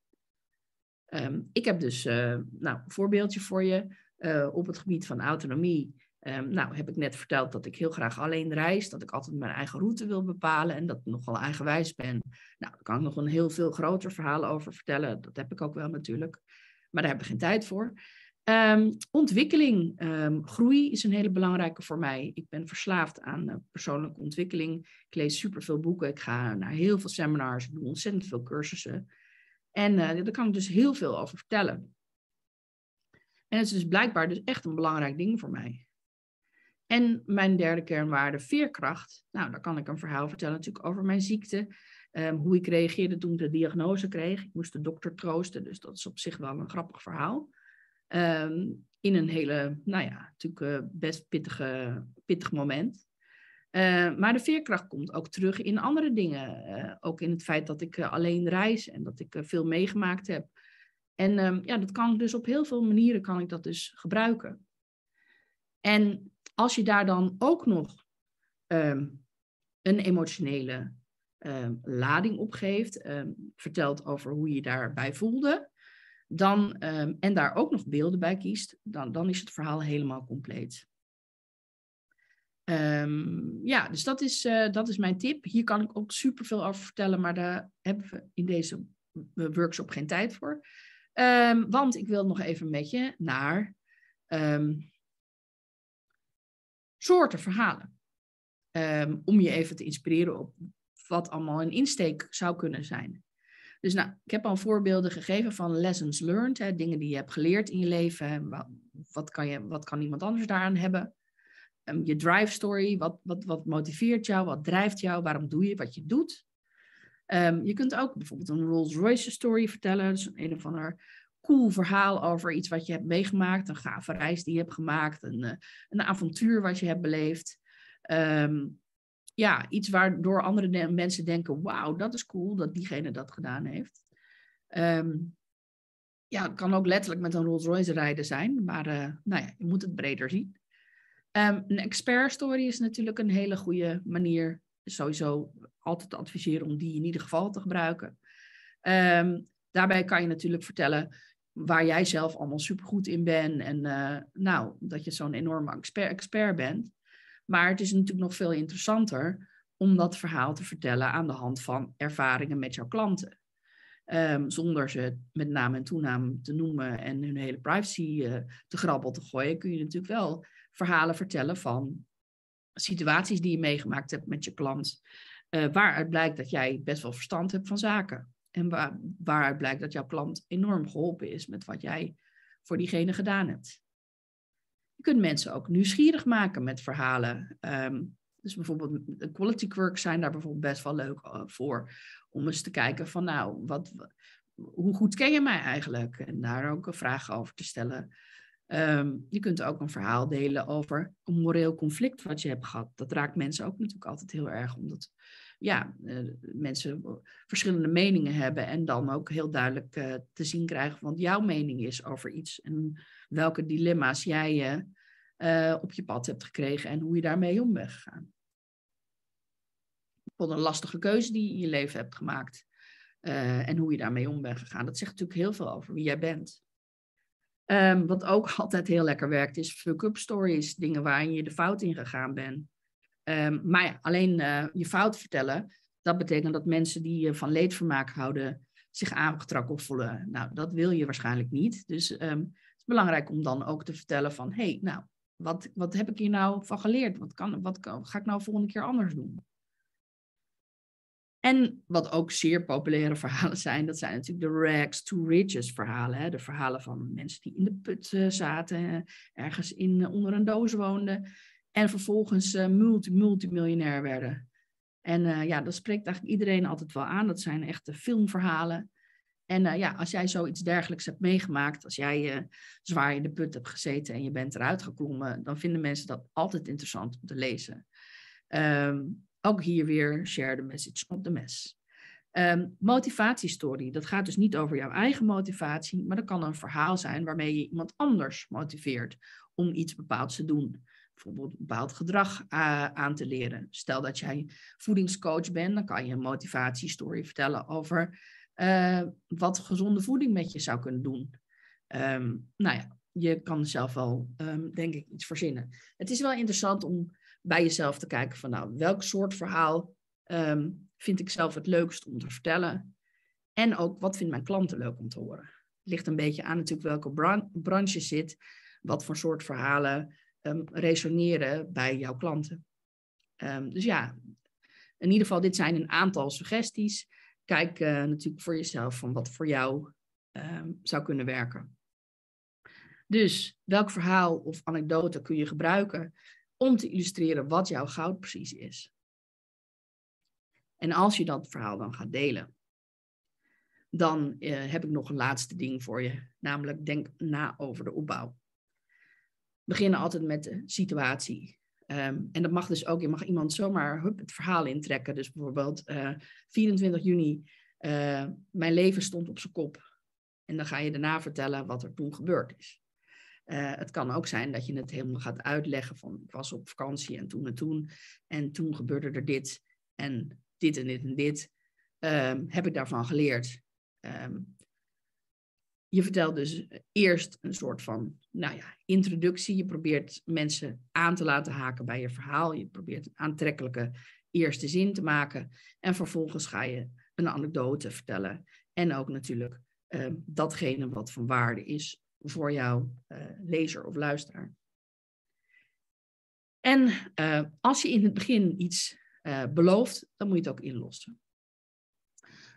Ehm, ik heb dus, eh, nou, een voorbeeldje voor je. Eh, op het gebied van autonomie Ehm, nou, heb ik net verteld dat ik heel graag alleen reis, dat ik altijd mijn eigen route wil bepalen en dat ik nogal eigenwijs ben. Nou, daar kan ik nog een heel veel groter verhaal over vertellen. Dat heb ik ook wel natuurlijk, maar daar heb ik geen tijd voor. Ehm, ontwikkeling, ehm, groei is een hele belangrijke voor mij. Ik ben verslaafd aan eh, persoonlijke ontwikkeling. Ik lees superveel boeken, ik ga naar heel veel seminars, ik doe ontzettend veel cursussen. En eh, daar kan ik dus heel veel over vertellen. En het is dus blijkbaar dus echt een belangrijk ding voor mij. En mijn derde kernwaarde, veerkracht. Nou, daar kan ik een verhaal vertellen natuurlijk over mijn ziekte. Ehm, hoe ik reageerde toen ik de diagnose kreeg. Ik moest de dokter troosten, dus dat is op zich wel een grappig verhaal. Ehm, in een hele, nou ja, natuurlijk eh, best pittige, pittig moment. Ehm, maar de veerkracht komt ook terug in andere dingen. Eh, ook in het feit dat ik eh, alleen reis en dat ik veel meegemaakt heb. En ja, dat kan ik dus op heel veel manieren kan ik dat dus gebruiken. En als je daar dan ook nog ehm, een emotionele ehm, lading op geeft, ehm, vertelt over hoe je daarbij voelde, dan, en daar ook nog beelden bij kiest, dan, dan is het verhaal helemaal compleet. ja, dus dat is, eh, dat is mijn tip. Hier kan ik ook superveel over vertellen, maar daar hebben we in deze workshop geen tijd voor. want ik wil nog even met je naar soorten verhalen. Ehm, om je even te inspireren op wat allemaal een insteek zou kunnen zijn. Dus nou, ik heb al voorbeelden gegeven van lessons learned, hè, dingen die je hebt geleerd in je leven. wat, kan je, wat kan iemand anders daaraan hebben? Ehm, je drive story, wat, wat, wat motiveert jou, wat drijft jou, waarom doe je wat je doet? Ehm, je kunt ook bijvoorbeeld een Rolls Royce story vertellen, dus een of ander cool verhaal over iets wat je hebt meegemaakt, een gave reis die je hebt gemaakt, een, eh, een avontuur wat je hebt beleefd. Ehm, ja, iets waardoor andere mensen denken, wauw, dat is cool dat diegene dat gedaan heeft. Ehm, ja, het kan ook letterlijk met een Rolls Royce rijden zijn, maar eh, nou ja, je moet het breder zien. Ehm, een expert story is natuurlijk een hele goede manier. Sowieso altijd te adviseren om die in ieder geval te gebruiken. daarbij kan je natuurlijk vertellen waar jij zelf allemaal supergoed in bent. En eh, nou, dat je zo'n enorme expert, bent. Maar het is natuurlijk nog veel interessanter om dat verhaal te vertellen aan de hand van ervaringen met jouw klanten. Ehm, zonder ze met naam en toenaam te noemen en hun hele privacy eh, te grabbel te gooien, kun je natuurlijk wel verhalen vertellen van situaties die je meegemaakt hebt met je klant, eh, waaruit blijkt dat jij best wel verstand hebt van zaken. En waaruit blijkt dat jouw klant enorm geholpen is met wat jij voor diegene gedaan hebt. Je kunt mensen ook nieuwsgierig maken met verhalen. Ehm, dus bijvoorbeeld quality quirks zijn daar bijvoorbeeld best wel leuk eh, voor. Om eens te kijken van nou, wat, hoe goed ken je mij eigenlijk? En daar ook vragen over te stellen. Ehm, je kunt ook een verhaal delen over een moreel conflict wat je hebt gehad. Dat raakt mensen ook natuurlijk altijd heel erg, omdat ja, uh, mensen verschillende meningen hebben en dan ook heel duidelijk eh, te zien krijgen wat jouw mening is over iets en welke dilemma's jij uh, op je pad hebt gekregen en hoe je daarmee om bent gegaan. Wat een lastige keuze die je in je leven hebt gemaakt en hoe je daarmee om bent gegaan. Dat zegt natuurlijk heel veel over wie jij bent. Ehm, wat ook altijd heel lekker werkt is fuck-up stories, dingen waarin je de fout in gegaan bent. Ehm, maar alleen eh, je fout vertellen, dat betekent dat mensen die uh, van leedvermaak houden zich aangetrokken voelen. Nou, dat wil je waarschijnlijk niet. Dus ehm, het is belangrijk om dan ook te vertellen van, hé, hey, nou, wat, wat heb ik hier nou van geleerd? Wat, kan, wat ga ik nou volgende keer anders doen? En wat ook zeer populaire verhalen zijn, dat zijn natuurlijk de rags to riches verhalen. Hè? De verhalen van mensen die in de put eh, zaten, ergens in, eh, onder een doos woonden. En vervolgens uh, multi, multimiljonair werden. En eh, ja, dat spreekt eigenlijk iedereen altijd wel aan. Dat zijn echte filmverhalen. En eh, ja, als jij zoiets dergelijks hebt meegemaakt, als jij zwaar in de put hebt gezeten en je bent eruit geklommen, dan vinden mensen dat altijd interessant om te lezen. Ehm, ook hier weer share the message op de mes. Um, motivatiestory, dat gaat dus niet over jouw eigen motivatie, maar dat kan een verhaal zijn waarmee je iemand anders motiveert om iets bepaalds te doen bijvoorbeeld een bepaald gedrag eh, aan te leren. Stel dat jij voedingscoach bent, dan kan je een motivatiestory vertellen over eh, wat gezonde voeding met je zou kunnen doen. Ehm, nou ja, je kan zelf wel, ehm, denk ik, iets verzinnen. Het is wel interessant om bij jezelf te kijken van, nou, welk soort verhaal ehm, vind ik zelf het leukst om te vertellen? En ook, wat vindt mijn klanten leuk om te horen? Het ligt een beetje aan natuurlijk welke branche zit, wat voor soort verhalen um, resoneren bij jouw klanten. Ehm, dus ja, in ieder geval, dit zijn een aantal suggesties. Kijk eh, natuurlijk voor jezelf van wat voor jou ehm, zou kunnen werken. Dus welk verhaal of anekdote kun je gebruiken om te illustreren wat jouw goud precies is? En als je dat verhaal dan gaat delen, dan eh, heb ik nog een laatste ding voor je. Namelijk, denk na over de opbouw beginnen altijd met de situatie. Ehm, en dat mag dus ook, je mag iemand zomaar hup, het verhaal intrekken. Dus bijvoorbeeld 24 eh, juni, eh, mijn leven stond op zijn kop. En dan ga je daarna vertellen wat er toen gebeurd is. Eh, het kan ook zijn dat je het helemaal gaat uitleggen van ik was op vakantie en toen en toen. En toen gebeurde er dit en dit en dit en dit. Ehm, heb ik daarvan geleerd? Um, je vertelt dus eh, eerst een soort van nou ja, introductie. Je probeert mensen aan te laten haken bij je verhaal. Je probeert een aantrekkelijke eerste zin te maken. En vervolgens ga je een anekdote vertellen. En ook natuurlijk ehm, datgene wat van waarde is voor jouw eh, lezer of luisteraar. En eh, als je in het begin iets belooft, dan moet je het ook inlossen.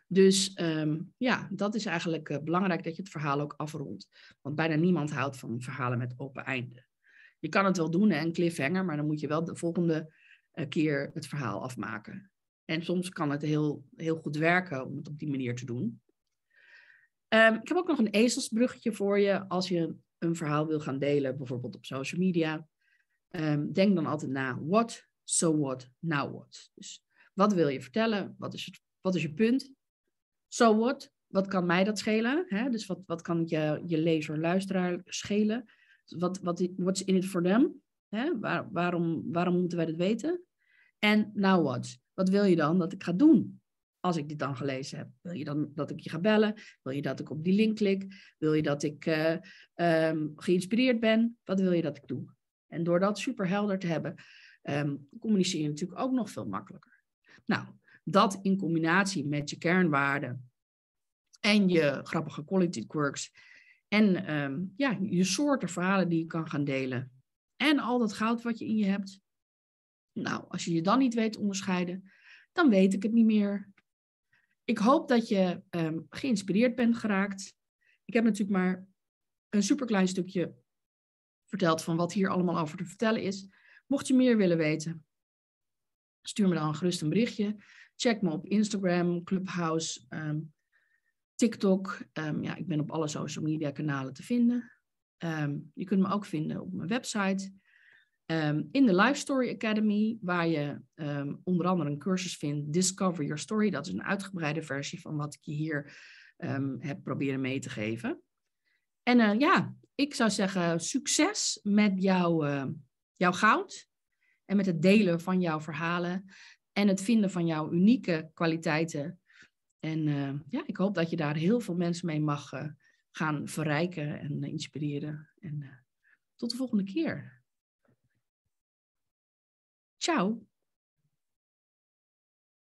Dus ehm, ja, dat is eigenlijk eh, belangrijk dat je het verhaal ook afrondt. Want bijna niemand houdt van verhalen met open einde. Je kan het wel doen, hè, een cliffhanger, maar dan moet je wel de volgende eh, keer het verhaal afmaken. En soms kan het heel, heel goed werken om het op die manier te doen. Ehm, ik heb ook nog een ezelsbruggetje voor je als je een verhaal wil gaan delen, bijvoorbeeld op social media. Ehm, denk dan altijd na, what, so what, now what. Dus wat wil je vertellen? Wat is, het, wat is je punt? so what? Wat kan mij dat schelen? Hè? Dus wat, wat kan je, je lezer, luisteraar schelen? Wat wat what's in it for them? Hè? Waar, waarom, waarom moeten wij dat weten? En now what? Wat wil je dan dat ik ga doen? Als ik dit dan gelezen heb, wil je dan dat ik je ga bellen? Wil je dat ik op die link klik? Wil je dat ik eh, ehm, geïnspireerd ben? Wat wil je dat ik doe? En door dat super helder te hebben, ehm, communiceer je natuurlijk ook nog veel makkelijker. Nou, dat in combinatie met je kernwaarden en je grappige quality quirks en ehm, ja, je soorten verhalen die je kan gaan delen. En al dat goud wat je in je hebt. Nou, als je je dan niet weet onderscheiden, dan weet ik het niet meer. Ik hoop dat je ehm, geïnspireerd bent geraakt. Ik heb natuurlijk maar een superklein stukje verteld van wat hier allemaal over te vertellen is. Mocht je meer willen weten, stuur me dan gerust een berichtje. Check me op Instagram, Clubhouse, ehm, TikTok. Ehm, ja, ik ben op alle social media kanalen te vinden. Ehm, je kunt me ook vinden op mijn website. in de Life Story Academy, waar je onder andere een cursus vindt, Discover Your Story. Dat is een uitgebreide versie van wat ik je hier heb proberen mee te geven. En eh, ja, ik zou zeggen, succes met jouw, jouw goud en met het delen van jouw verhalen en het vinden van jouw unieke kwaliteiten. En eh, ja, ik hoop dat je daar heel veel mensen mee mag eh, gaan verrijken en inspireren. En eh, tot de volgende keer. Ciao.